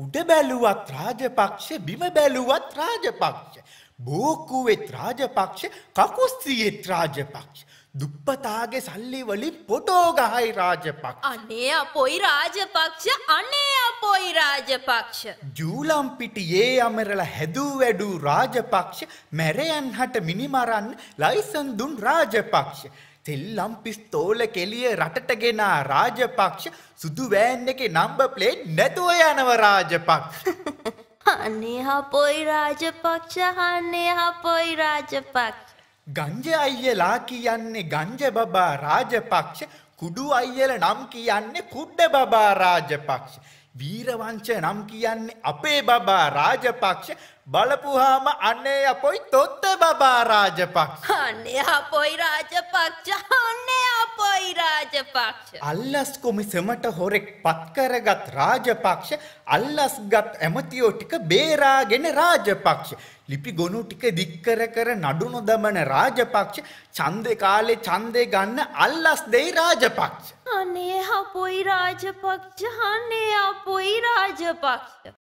උඩ බැලුවත් රාජපක්ෂ බිම බැලුවත් රාජපක්ෂ බෝකුවෙත් රාජපක්ෂ කකුස්ත්‍රියෙත් රාජපක්ෂ දුප්පතාගේ සල්ලි වලින් පොටෝ ගහයි රාජපක්ෂ අනේ අපොයි රාජපක්ෂ අනේ අපොයි රාජපක්ෂ ජූලම්පිටියේ අමරල හැදූ වැඩූ රාජපක්ෂ මැරයන්හට මිනිමරන්න ලයිසන් දුන් රාජපක්ෂ තෙල්ලම් පිස්තෝල කෙලිය රටට ගෙනා රාජපක්ෂ සුදු වෑන් එකේ නම්බ ප්ලේට් නැතුව යනව රාජපක්ෂ. අනේ හපොයි රාජපක්ෂ අනේ හපොයි රාජපක්ෂ. ගංජ අයියලා කියන්නේ ගංජ බබා රාජපක්ෂ කුඩු අයියල නම් කියන්නේ කුඩ්ඩ බබා රාජපක්ෂ. වීරවංශ නම් කියන්නේ අපේ බබා රාජපක්ෂ බලපුවාම අනේ අපොයි තොත්ත බබා රාජපක්ෂ අනේ අපොයි රාජපක්ෂ රාජපක්ෂ. අල්ලස් කොමිසමට හොරෙක් පත්කරගත් රාජපක්ෂ අල්ලස්ගත් ඇමතියෝ ටික බේරාගෙන රාජපක්ෂ. ලිපි ගොනු ටික දික්කර කර නඩුනු දමන රාජපක්ෂ චන්දේ කාලේ චන්දේ ගන්න අල්ලස් දෙයි රාජපක්ෂ. අනේ අපොයි රාජපක්ෂ අනේ අපොයි රාජපක්ෂ.